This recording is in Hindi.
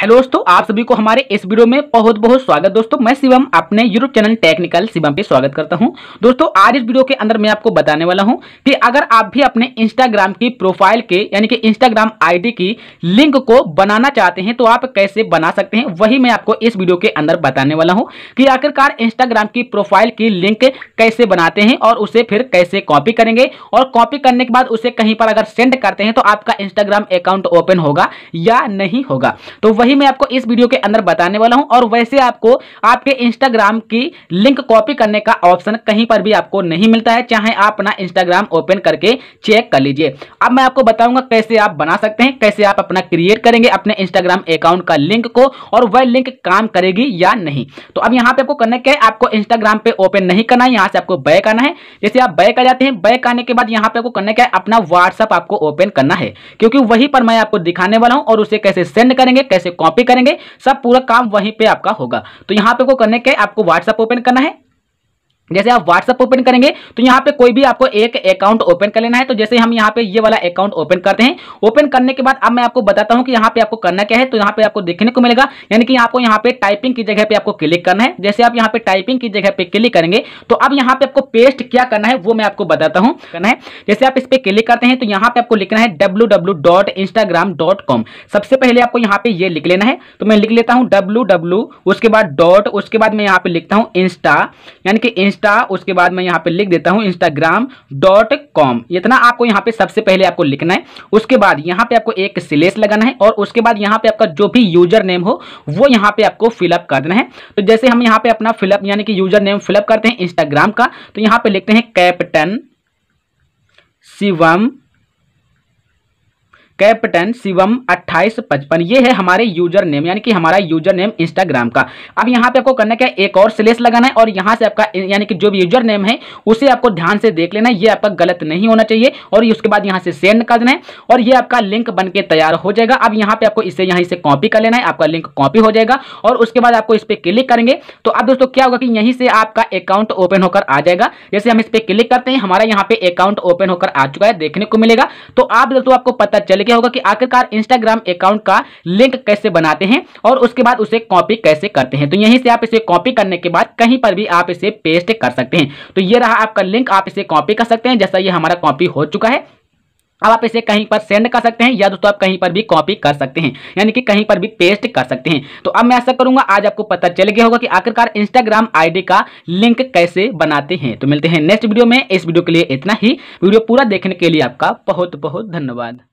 हेलो दोस्तों आप सभी को हमारे इस वीडियो में बहुत बहुत स्वागत दोस्तों मैं शिवम अपने यूट्यूब चैनल टेक्निकल शिवम पे स्वागत करता हूं दोस्तों आज इस वीडियो के अंदर मैं आपको बताने वाला हूं कि अगर आप भी अपने इंस्टाग्राम की प्रोफाइल के यानी कि इंस्टाग्राम आईडी की लिंक को बनाना चाहते हैं तो आप कैसे बना सकते हैं वही मैं आपको इस वीडियो के अंदर बताने वाला हूँ कि आखिरकार इंस्टाग्राम की प्रोफाइल की लिंक कैसे बनाते हैं और उसे फिर कैसे कॉपी करेंगे और कॉपी करने के बाद उसे कहीं पर अगर सेंड करते हैं तो आपका इंस्टाग्राम अकाउंट ओपन होगा या नहीं होगा तो वही मैं आपको इस वीडियो के अंदर बताने वाला हूं और वैसे आपको आपके इंस्टाग्राम की लिंक कॉपी करने का ऑप्शन कहीं पर भी आपको नहीं मिलता है चाहे आप अपना इंस्टाग्राम ओपन करके चेक कर लीजिए अब मैं आपको बताऊंगा कैसे आप बना सकते हैं कैसे आप अपना क्रिएट करेंगे अपने इंस्टाग्राम अकाउंट का लिंक को और वह लिंक काम करेगी या नहीं तो अब यहां पर आपको करना क्या है आपको इंस्टाग्राम पे ओपन नहीं करना है यहां से आपको बैक आना है जैसे आप बैक आ जाते हैं बैक आने के बाद यहां पर आपको करना क्या है अपना व्हाट्सअप आपको ओपन करना है क्योंकि वहीं पर मैं आपको दिखाने वाला हूं और उसे कैसे सेंड करेंगे कैसे कॉपी करेंगे सब पूरा काम वहीं पे आपका होगा तो यहाँ पे को करने के आपको व्हाट्सअप ओपन करना है जैसे आप व्हाट्सअप ओपन करेंगे तो यहाँ पे कोई भी आपको एक अकाउंट ओपन कर लेना है तो जैसे हम यहाँ पे ये वाला अकाउंट ओपन करते हैं ओपन करने के बाद अब मैं आपको बताता हूँ कि यहाँ पे आपको करना क्या है तो यहाँ पे आपको देखने को मिलेगा यानी कि आपको यहाँ पे टाइपिंग की जगह पे आपको क्लिक करना है जैसे आप यहाँ पे टाइपिंग की जगह पे क्लिक करेंगे तो अब यहाँ पे आपको पेस्ट क्या करना है वो मैं आपको बताता हूँ करना है जैसे आप इस पर क्लिक करते हैं तो यहाँ पे आपको लिखना है डब्ल्यू सबसे पहले आपको यहाँ पे ये लिख लेना है तो मैं लिख लेता हूँ डब्ल्यू उसके बाद डॉट उसके बाद मैं यहाँ पे लिखता हूँ इंस्टा यानी कि इंस्टा उसके बाद मैं यहाँ पे लिख देता हूँ इंस्टाग्राम डॉट कॉम इतना आपको यहाँ पे सबसे पहले आपको लिखना है उसके बाद यहाँ पे आपको एक सिलेस लगाना है और उसके बाद यहाँ पे आपका जो भी यूजर नेम हो वो यहाँ पे आपको फिलअप कर देना है तो जैसे हम यहाँ पे अपना फिलअप यानी कि यूजर नेम फिलअप करते हैं इंस्टाग्राम का तो यहाँ पे लिखते हैं कैप्टन शिवम कैप्टन शिवम अट्ठाईस पचपन ये है हमारे यूजर नेम यानी कि हमारा यूजर नेम इंस्टाग्राम का अब यहाँ पे आपको करना क्या है एक और स्लेस लगाना है और यहाँ से आपका यानी कि जो भी यूजर नेम है उसे आपको ध्यान से देख लेना है ये आपका गलत नहीं होना चाहिए और उसके बाद यहाँ से सेंड कर देना है और ये आपका लिंक बन के तैयार हो जाएगा अब यहाँ पे आपको इसे यहाँ से कॉपी कर लेना है आपका लिंक कॉपी हो जाएगा और उसके बाद आपको इस पर क्लिक करेंगे तो अब दोस्तों क्या होगा कि यहीं से आपका अकाउंट ओपन होकर आ जाएगा जैसे हम इस पर क्लिक करते हैं हमारा यहाँ पे अकाउंट ओपन होकर आ चुका है देखने को मिलेगा तो आप दोस्तों आपको पता चले क्या होगा कि आखिरकार इंस्टाग्राम अकाउंट का लिंक कैसे बनाते हैं और उसके बाद उसे कॉपी कैसे करते हैं तो यहीं से आप इसे कॉपी करने के बाद कहीं पर भी आप इसे पेस्ट कर सकते हैं तो ये रहा आपका लिंक आप इसे कॉपी कर सकते हैं जैसा ये हमारा कॉपी हो चुका है अब आप इसे कहीं पर सेंड कर सकते हैं या दोस्तों आप कहीं पर भी कॉपी कर सकते हैं यानी कि कहीं पर भी पेस्ट कर सकते हैं तो अब मैं ऐसा करूंगा आज आपको पता चल गया होगा कि आखिरकार इंस्टाग्राम आईडी का लिंक कैसे बनाते हैं तो मिलते हैं नेक्स्ट वीडियो में इस वीडियो के लिए इतना ही वीडियो पूरा देखने के लिए आपका बहुत बहुत धन्यवाद